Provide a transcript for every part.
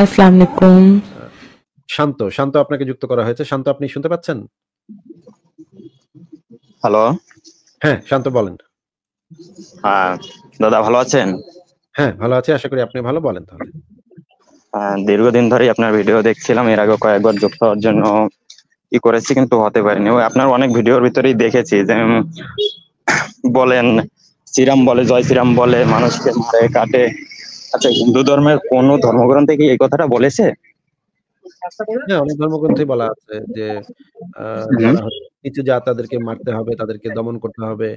আসসালামু আলাইকুম শান্ত শান্ত আপনাকে যুক্ত করা হয়েছে শান্ত আপনি শুনতে পাচ্ছেন হ্যালো হ্যাঁ শান্ত বলেন হ্যাঁ, দাদা ভালো আছেন হ্যাঁ ভালো আছি আশা করি আপনি ভালো বলেন তাহলে হ্যাঁ, দীর্ঘদিন ধরে আপনার ভিডিও দেখছিলাম এর আগে কয়েকবার যুক্ত হওয়ার জন্য ই করেছি কিন্তু হতে পারিনি আপনার অনেক ভিডিওর ভিতরেই দেখেছি যে বলেন শ্রীরাম বলে জয় শ্রীরাম বলে মানুষকে মারে কাটে আচ্ছা হিন্দু ধর্মের কোন ধর্মগ্রন্থে কি এই কথাটা বলেছে অনেক ধর্মগ্রন্থে বলা আছে যে তাদেরকে মারতে হবে তাদেরকে দমন করতে হবে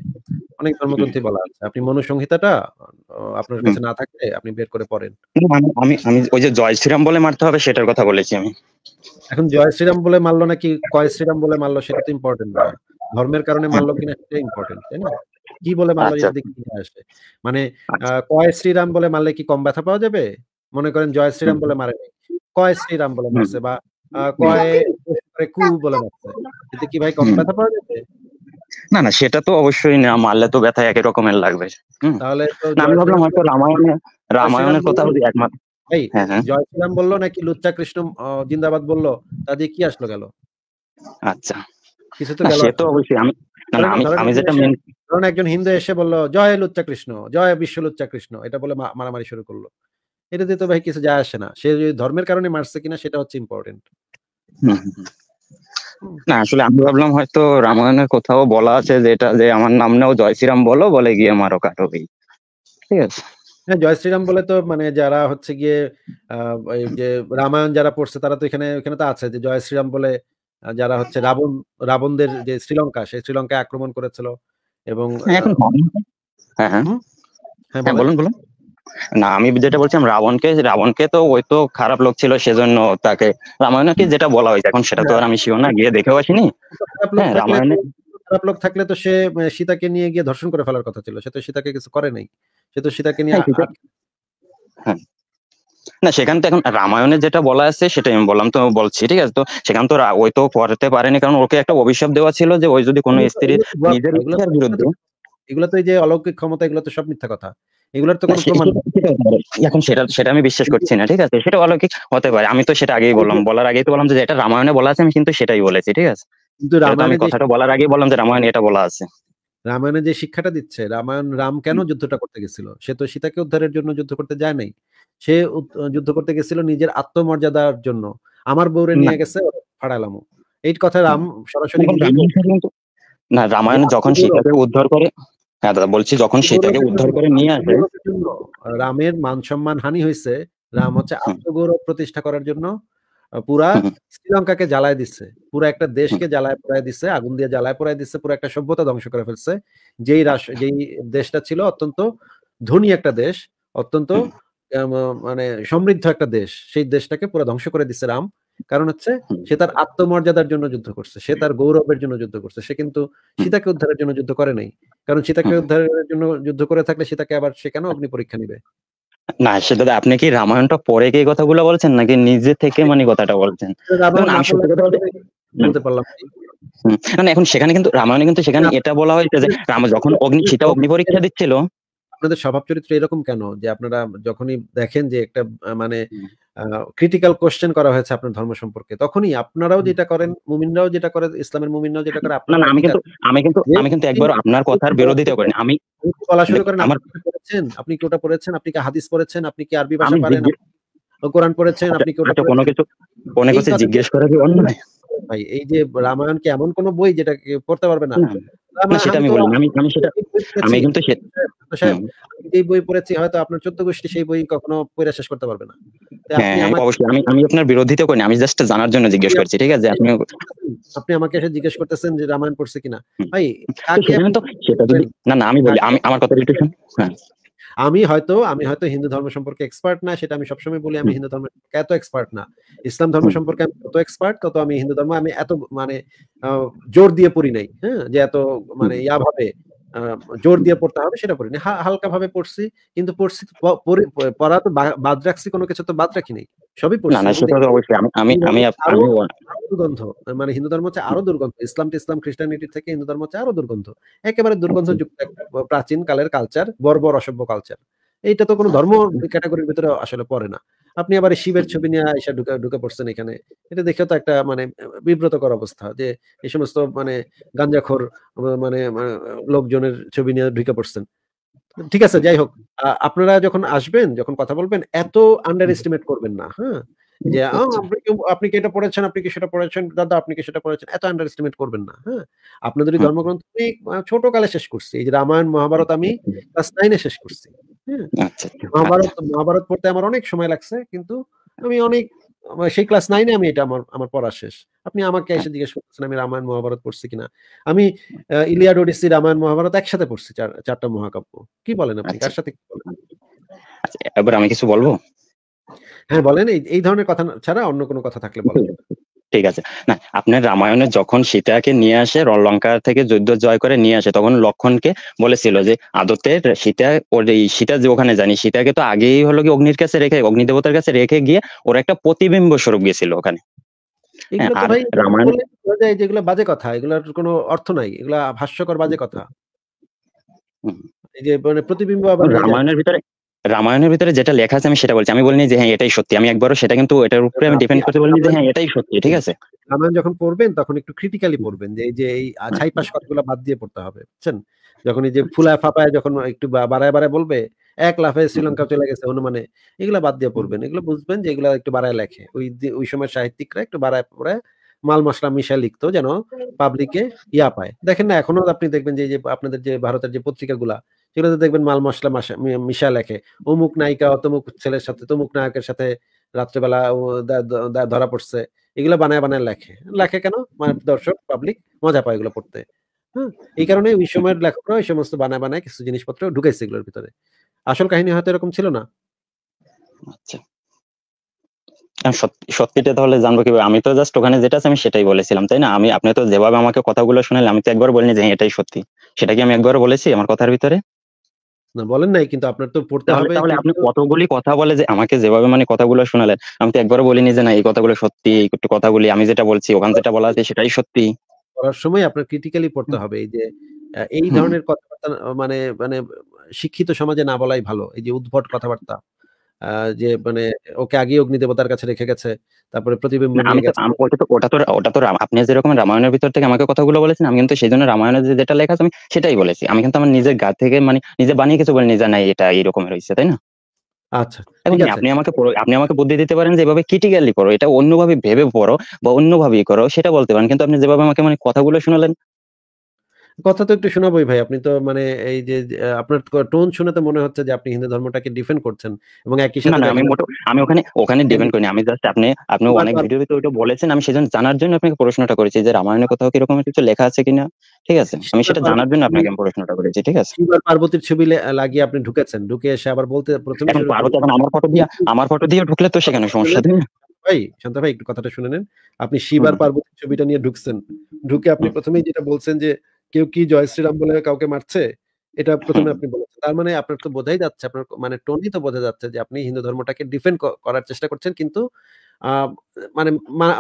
অনেক ধর্মগ্রন্থে বলা আছে আপনি মনুসংহিতাটা আপনার কাছে না থাকলে আপনি বের করে পড়েন আমি আমি ওই যে জয় শ্রীরাম বলে মারতে হবে সেটার কথা বলেছি আমি এখন জয় শ্রীরাম বলে মারলো নাকি কয় শ্রীরাম বলে মারলো সেটা তো ইম্পর্টেন্ট না ধর্মের কারণে মারলো কিনা সেটা ইম্পর্টেন্ট তাই না কি বলে মারলে আচ্ছা। যদি কিনে আসে মানে কয় শ্রীরাম বলে মারলে কি কম ব্যথা পাওয়া যাবে মনে করেন জয় শ্রীরাম বলে মারে কয় শ্রীরাম বলে মারছে বা কয় কু বলে মারছে এতে কি ভাই কম ব্যথা পাওয়া যাবে না না সেটা তো অবশ্যই না মারলে তো ব্যথা একই রকমের লাগবে তাহলে আমি ভাবলাম হয়তো রামায়ণে রামায়ণের কথা বলি একমাত্র এই হ্যাঁ, হ্যাঁ। জয় শ্রীরাম বললো নাকি লুচ্চা কৃষ্ণ জিন্দাবাদ বললো তা দিয়ে কি আসলো গেল আচ্ছা কিছু তো গেল সে তো অবশ্যই আমি কারণ একজন হিন্দু এসে বলল জয় লুচ্চা কৃষ্ণ জয় বিশ্ব লুচ্চা কৃষ্ণ এটা বলে মারামারি শুরু করলো এটাতে তো ভাই কিছু যায় আসে না সে যদি ধর্মের কারণে মারছে কিনা সেটা হচ্ছে ইম্পর্টেন্ট না আসলে আমি ভাবলাম হয়তো রামায়ণের কোথাও বলা আছে যেটা যে আমার নাম নাও জয় শ্রীরাম বলো বলে গিয়ে মারো কাটো ঠিক আছে হ্যাঁ জয় শ্রীরাম বলে তো মানে যারা হচ্ছে গিয়ে যে রামায়ণ যারা পড়ছে তারা তো এখানে এখানে তো আছে যে জয় শ্রীরাম বলে যারা হচ্ছে আচ্ছা। রাবণ রাবণদের যে শ্রীলঙ্কা সেই শ্রীলঙ্কা আক্রমণ করেছিল এবং হ্যাঁ, হ্যাঁ, হ্যাঁ। বলুন বলুন না আমি যেটা বলছিলাম রাবণকে রাবণকে তো ওই তো খারাপ লোক ছিল সেজন্য তাকে রামায়ণ কি যেটা বলা হয়েছে এখন সেটা তো আর আমি শিও না গিয়ে দেখেও আসিনি রামায়ণে খারাপ লোক থাকলে তো সে সীতাকে নিয়ে গিয়ে ধর্ষণ করে ফেলার কথা ছিল সে তো সীতাকে কিছু করে নাই সে তো সীতাকে নিয়ে হ্যাঁ না সেখান তো এখন রামায়ণে যেটা বলা আছে সেটাই আমি বললাম তো বলছি ঠিক আছে তো সেখান তো ওই তো পড়তে পারেনি কারণ ওকে একটা অভিশাপ দেওয়া ছিল যে ওই যদি কোনো স্ত্রী নিজের বিরুদ্ধে এগুলো তো এই যে অলৌকিক ক্ষমতা এগুলো তো সব মিথ্যা কথা এগুলোর তো কোনো প্রমাণ এখন সেটা সেটা আমি বিশ্বাস করছি না ঠিক আছে সেটা অলৌকিক হতে পারে আমি তো সেটা আগেই বললাম বলার আগেই তো বললাম যে এটা রামায়ণে বলা আছে আমি কিন্তু সেটাই বলেছি ঠিক আছে কিন্তু আমি কথাটা বলার আগেই বললাম যে রামায়ণে এটা বলা আছে রামায়ণে যে শিক্ষাটা দিচ্ছে রামায়ণ রাম কেন যুদ্ধটা করতে গেছিল সে তো সীতাকে উদ্ধারের জন্য যুদ্ধ করতে যায় নাই সে যুদ্ধ করতে গেছিল নিজের আত্মমর্যাদার জন্য আমার বউরে নিয়ে গেছে ফাড়ালামো এই কথা রাম সরাসরি না রামায়ণ যখন সীতাকে উদ্ধার করে হ্যাঁ দাদা বলছি যখন সীতাকে উদ্ধার করে নিয়ে আসে রামের মান সম্মান হানি হয়েছে রাম হচ্ছে আত্মগৌরব প্রতিষ্ঠা করার জন্য পুরা শ্রীলঙ্কাকে জ্বালায় দিচ্ছে পুরো একটা দেশকে জ্বালায় পোড়ায় দিচ্ছে আগুন দিয়ে জ্বালায় পোড়ায় দিচ্ছে পুরো একটা সভ্যতা ধ্বংস করে ফেলছে যেই রাষ্ট্র আচ্ছা। যেই দেশটা ছিল অত্যন্ত ধনী একটা দেশ অত্যন্ত মানে সমৃদ্ধ একটা দেশ সেই দেশটাকে পুরো ধ্বংস করে দিচ্ছে রাম কারণ হচ্ছে সে তার আত্মমর্যাদার জন্য যুদ্ধ করছে সে তার গৌরবের জন্য যুদ্ধ করছে সে কিন্তু সীতাকে উদ্ধারের জন্য যুদ্ধ করে নাই কারণ সীতাকে উদ্ধারের জন্য যুদ্ধ করে থাকলে সীতাকে আবার সে কেন অগ্নি পরীক্ষা নিবে না সেটা আপনি কি রামায়ণটা পরে গিয়ে কথাগুলো বলছেন নাকি নিজে থেকে মানে কথাটা বলছেন না এখন সেখানে কিন্তু রামায়ণে কিন্তু সেখানে এটা বলা হয়েছে যে যখন অগ্নি সীতা অগ্নি পরীক্ষা দিচ্ছিল আপনাদের স্বভাব চরিত্র এরকম কেন যে আপনারা যখনই দেখেন যে একটা মানে ক্রিটিক্যাল কোশ্চেন করা হয়েছে আপনার ধর্ম সম্পর্কে তখনই আপনারাও যেটা করেন মুমিনরাও যেটা করে ইসলামের মুমিনরাও যেটা করে আপনারা আমি কিন্তু আমি কিন্তু আমি কিন্তু একবার আপনার কথার বিরোধিতা করেন আমি বলা শুরু করেন আপনি কি ওটা পড়েছেন আপনি কি হাদিস পড়েছেন আপনি কি আরবি ভাষা পারেন কোরআন পড়েছেন আচ্ছা, আপনি আচ্ছা, কোনো কিছু কোনো কিছু জিজ্ঞেস করা কি অন্যায় ভাই এই যে রামায়ণ কি এমন কোন বই যেটা পড়তে পারবে না সেটা আমি বললাম আমি আমি সেটা আমি কিন্তু এই বই পড়েছি হয়তো আপনার চোদ্দ গোষ্ঠী সেই বই কখনো পড়ে শেষ করতে পারবে না হ্যাঁ, অবশ্যই আমি আমি আপনার বিরোধিতা করিনি আমি জাস্ট জানার জন্য জিজ্ঞেস করছি ঠিক আছে আপনি আপনি আমাকে এসে জিজ্ঞেস করতেছেন যে রামায়ণ পড়ছে কিনা ভাই সেটা যদি না না আমি বলি আমি আমার কথা একটু শুনুন হ্যাঁ আমি হয়তো আমি হয়তো হিন্দু ধর্ম সম্পর্কে এক্সপার্ট না সেটা আমি সবসময় বলি আমি হিন্দু ধর্ম এত এক্সপার্ট না ইসলাম ধর্ম সম্পর্কে আমি কত এক্সপার্ট তত আমি হিন্দু ধর্ম আমি এত মানে জোর দিয়ে পড়ি নাই হ্যাঁ যে এত মানে ইয়া ভাবে জোর দিয়ে পড়তে হবে সেটা পড়িনি হালকা ভাবে পড়ছি কিন্তু পড়ছি পড়া তো বাদ রাখছি কোনো কিছু তো বাদ রাখিনি সবই পড়ছি দুর্গন্ধ মানে হিন্দু ধর্ম হচ্ছে আরো দুর্গন্ধ ইসলাম টু ইসলাম খ্রিস্টানিটি থেকে হিন্দু ধর্ম হচ্ছে আরো দুর্গন্ধ একেবারে দুর্গন্ধ যুক্ত প্রাচীন কালের কালচার বর্বর অসভ্য কালচার এইটা তো কোনো আচ্ছা। ধর্ম ক্যাটাগরির ভিতরে আসলে পড়ে না আপনি আবার শিবের ছবি নিয়ে এসে ঢুকে ঢুকে পড়ছেন এখানে এটা দেখেও তো একটা মানে বিব্রতকর অবস্থা যে এই সমস্ত মানে গাঞ্জাখোর মানে, মানে লোকজনের ছবি নিয়ে ঢুকে পড়ছেন ঠিক আছে যাই হোক আপনারা যখন আসবেন যখন কথা বলবেন এত আন্ডার এস্টিমেট করবেন না হ্যাঁ যে আচ্ছা। আপনি কি এটা পড়েছেন আপনি কি সেটা পড়েছেন দাদা আপনি কি সেটা পড়েছেন এত আন্ডার এস্টিমেট করবেন না হ্যাঁ আপনাদের ধর্মগ্রন্থ আমি ছোট কালে শেষ করছি এই যে রামায়ণ মহাভারত আমি ক্লাস আচ্ছা। নাইনে শেষ করছি আচ্ছা, আচ্ছা, মহাভারত আচ্ছা। মহাভারত পড়তে আমার অনেক সময় লাগছে কিন্তু আমি অনেক সেই ক্লাস নাইনে আমি এটা আমার আমার পড়া শেষ আপনি আমাকে এসে জিজ্ঞেস করছেন আমি রামায়ণ মহাভারত পড়ছি কিনা আমি ইলিয়া ওডিসি রামায়ণ মহাভারত একসাথে পড়ছি চারটা মহাকাব্য কি বলেন আপনি কার সাথে এবার আমি কিছু বলবো হ্যাঁ বলেন এই ধরনের কথা ছাড়া অন্য কোনো কথা থাকলে বলেন ঠিক আছে না আপনার রামায়ণে যখন সীতাকে নিয়ে আসে লঙ্কা থেকে যুদ্ধ জয় করে নিয়ে আসে তখন লক্ষণকে বলেছিল যে আদতে সীতা ওর এই সীতা যে ওখানে জানি সীতাকে তো আগেই হলো কি অগ্নির কাছে রেখে অগ্নিদেবতার কাছে রেখে গিয়ে ওর একটা প্রতিবিম্ব স্বরূপ গেছিল ওখানে যেগুলো হ্যাঁ, কথা এগুলোর কোনো অর্থ নাই এগুলা ভাষ্যকর বাজে কথা মানে প্রতিবিম্ব রামায়ণের ভিতরে রামায়ণের ভিতরে যেটা লেখা আছে আমি সেটা বলছি আমি বলিনি যে হ্যাঁ এটাই সত্যি আমি একবারও সেটা কিন্তু এটার উপরে আমি ডিপেন্ড করতে বলিনি যে হ্যাঁ এটাই সত্যি ঠিক আছে রামায়ণ যখন পড়বেন তখন একটু ক্রিটিক্যালি পড়বেন যে এই যে এই ছাই পাশ কথাগুলো বাদ দিয়ে পড়তে হবে বুঝছেন যখন এই যে ফুলায় ফাপায় যখন একটু বাড়ায় বাড়ায় বলবে এক লাফে শ্রীলঙ্কা চলে গেছে হনুমানে এগুলো বাদ দিয়ে পড়বেন এগুলো বুঝবেন যে এগুলো একটু বাড়ায় লেখে ওই ওই সময় সাহিত্যিকরা একটু বাড়ায় পড়ে মাল মশলা মিশা লিখতো যেন পাবলিকে ইয়া পায় দেখেন না এখনো আপনি দেখবেন যে আপনাদের যে ভারতের যে পত্রিকাগুলা সেগুলোতে দেখবেন মাল মশলা মিশা লেখে অমুক নায়িকা অতমুক ছেলের সাথে তমুক নায়কের সাথে রাত্রেবেলা ধরা পড়ছে এগুলো বানায় বানায় লেখে লেখে কেন মানে দর্শক পাবলিক মজা পায় এগুলো পড়তে হ্যাঁ এই কারণে ওই সময়ের লেখকরা ওই সমস্ত বানায় বানায় কিছু জিনিসপত্র ঢুকেছে এগুলোর ভিতরে আসল কাহিনী হয়তো এরকম ছিল না আচ্ছা হ্যাঁ, সত্যিটা তাহলে জানবো কিভাবে আমি তো জাস্ট ওখানে যেটা আছে আমি সেটাই বলেছিলাম তাই না আমি আপনি তো যেভাবে আমাকে কথাগুলো শুনেলে আমি তো একবার বলিনি যে হ্যাঁ, এটাই সত্যি সেটা কি আমি একবার বলেছি আমার কথার ভিতরে বলেন নাই কিন্তু আপনার তো পড়তে হবে তাহলে আপনি কতগুলি কথা বলে যে আমাকে যেভাবে মানে কথাগুলো শোনালেন আমি তো একবারও বলিনি যে না এই কথাগুলো সত্যি এই কথাগুলি আমি যেটা বলছি ওখান যেটা বলা আছে সেটাই সত্যি পড়ার সময় আপনার ক্রিটিক্যালি পড়তে হবে এই যে এই ধরনের কথাবার্তা মানে মানে শিক্ষিত সমাজে না বলাই ভালো এই যে উদ্ভট কথাবার্তা যে মানে ওকে আগে অগ্নি দেবতার কাছে রেখে গেছে তারপরে প্রতিবিম্ব ওটা তো ওটা তো আপনি যেরকম রামায়ণের ভিতর থেকে আমাকে কথাগুলো বলেছেন আমি কিন্তু সেই জন্য রামায়ণের যেটা লেখা আছে আমি সেটাই বলেছি আমি কিন্তু আমার নিজের গা থেকে মানে নিজে বানিয়ে কিছু বলে নিজে নাই এটা এইরকম রয়েছে তাই না আচ্ছা আপনি আমাকে আপনি আমাকে বুদ্ধি দিতে পারেন যে এভাবে ক্রিটিক্যালি করো এটা অন্যভাবে ভেবে পড়ো বা অন্যভাবে করো সেটা বলতে পারেন কিন্তু আপনি যেভাবে আমাকে মানে কথাগুলো শোনালেন কথা তো একটু শোনাবোই ভাই আপনি তো মানে এই যে আপনার টোন শুনে তো মনে হচ্ছে যে আপনি হিন্দু ধর্মটাকে ডিফেন্ড করছেন এবং একই সাথে আমি আমি ওখানে ওখানে ডিফেন্ড করিনি আমি জাস্ট আপনি আপনি অনেক ভিডিওতে তো ওটা বলেছেন আমি সেজন্য জানার জন্য আপনাকে প্রশ্নটা করেছি যে রামায়ণের কোথাও কি এরকম কিছু লেখা আছে কিনা ঠিক আছে আমি সেটা জানার জন্য আপনাকে আমি প্রশ্নটা করেছি ঠিক আছে শিবার পার্বতীর ছবি লাগিয়ে আপনি ঢুকেছেন ঢুকে এসে আবার বলতে প্রথমে পার্বতী এখন আমার ফটো দিয়ে আমার ফটো দিয়ে ঢুকলে তো সেখানে সমস্যা তাই ভাই শান্ত ভাই একটু কথাটা শুনে নেন আপনি শিব আর পার্বতীর ছবিটা নিয়ে ঢুকছেন ঢুকে আপনি প্রথমেই যেটা বলছেন যে কেউ কি জয় শ্রীরাম বলে কাউকে মারছে এটা প্রথমে আপনি বলেছেন তার মানে আপনার তো বোঝাই যাচ্ছে আপনার মানে টোনই তো বোঝা যাচ্ছে যে আপনি হিন্দু ধর্মটাকে ডিফেন্ড করার চেষ্টা করছেন কিন্তু মানে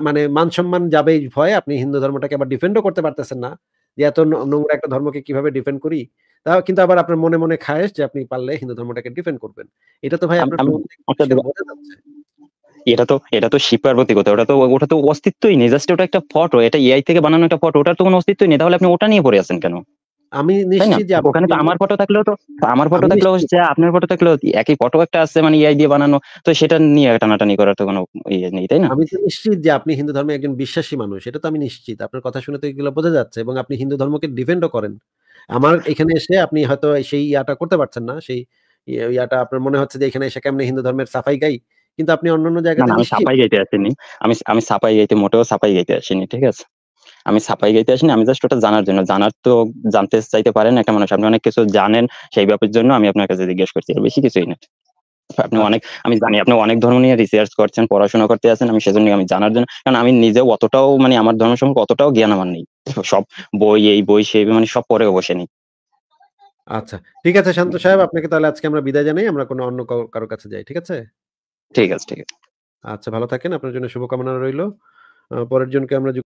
মানে মান সম্মান যাবেই ভয় আপনি হিন্দু ধর্মটাকে আবার ডিফেন্ডও করতে পারতেছেন না যে এত নোংরা একটা ধর্মকে কিভাবে ডিফেন্ড করি তাও কিন্তু আবার আপনার মনে মনে খায়েস যে আপনি পারলে হিন্দু ধর্মটাকে ডিফেন্ড করবেন এটা তো ভাই আপনার এটা তো এটা তো শিব পার্বতী কথা ওটা তো ওটা তো অস্তিত্বই নেই জাস্ট ওটা একটা ফটো এটা এআই থেকে বানানো একটা ফটো ওটার তো কোনো অস্তিত্বই নেই তাহলে আপনি ওটা নিয়ে পড়ে আছেন কেন আমি নিশ্চিত যে ওখানে তো আমার ফটো থাকলেও তো আমার ফটো থাকলেও হচ্ছে আপনার ফটো থাকলেও একই ফটো একটা আছে মানে এআই দিয়ে বানানো তো সেটা নিয়ে টানাটানি করার তো কোনো ইয়ে নেই তাই না আমি নিশ্চিত যে আপনি হিন্দু ধর্মে একজন বিশ্বাসী মানুষ এটা তো আমি নিশ্চিত আপনার কথা শুনে তো এগুলো বোঝা যাচ্ছে এবং আপনি হিন্দু ধর্মকে ডিফেন্ডও করেন আমার এখানে এসে আপনি হয়তো সেই ইয়াটা করতে পারছেন না সেই ইয়ে, ইয়াটা আপনার মনে হচ্ছে যে এখানে এসে কেমনে হিন্দু ধর্মের সাফাই গাই কিন্তু আপনি অন্যান্য জায়গাতে আমি সাপাই গাইতে আসিনি আমি আমি সাপাই গাইতে মোটেও সাপাই গাইতে আসিনি ঠিক আছে আমি সাপাই গাইতে আসিনি আমি জাস্ট ওটা জানার জন্য জানার তো জানতে চাইতে পারেন একটা মানুষ আপনি অনেক কিছু জানেন সেই ব্যাপারের জন্য আমি আপনার কাছে জিজ্ঞেস করছি বেশি কিছুই না আপনি আচ্ছা। অনেক আমি জানি আপনি অনেক ধর্ম নিয়ে রিসার্চ করছেন পড়াশোনা করতে আছেন আমি সেজন্য আমি জানার জন্য কারণ আমি নিজেও অতটাও মানে আমার ধর্ম সম্পর্কে অতটাও জ্ঞান আমার নেই সব বই এই বই সেই মানে সব পরে বসে নেই আচ্ছা ঠিক আছে শান্ত সাহেব আপনাকে তাহলে আজকে আমরা বিদায় জানাই আমরা কোনো অন্য কারো কাছে যাই ঠিক আছে ঠিক আছে ঠিক আছে আচ্ছা ভালো থাকেন আপনার জন্য শুভকামনা রইল পরের জনকে আমরা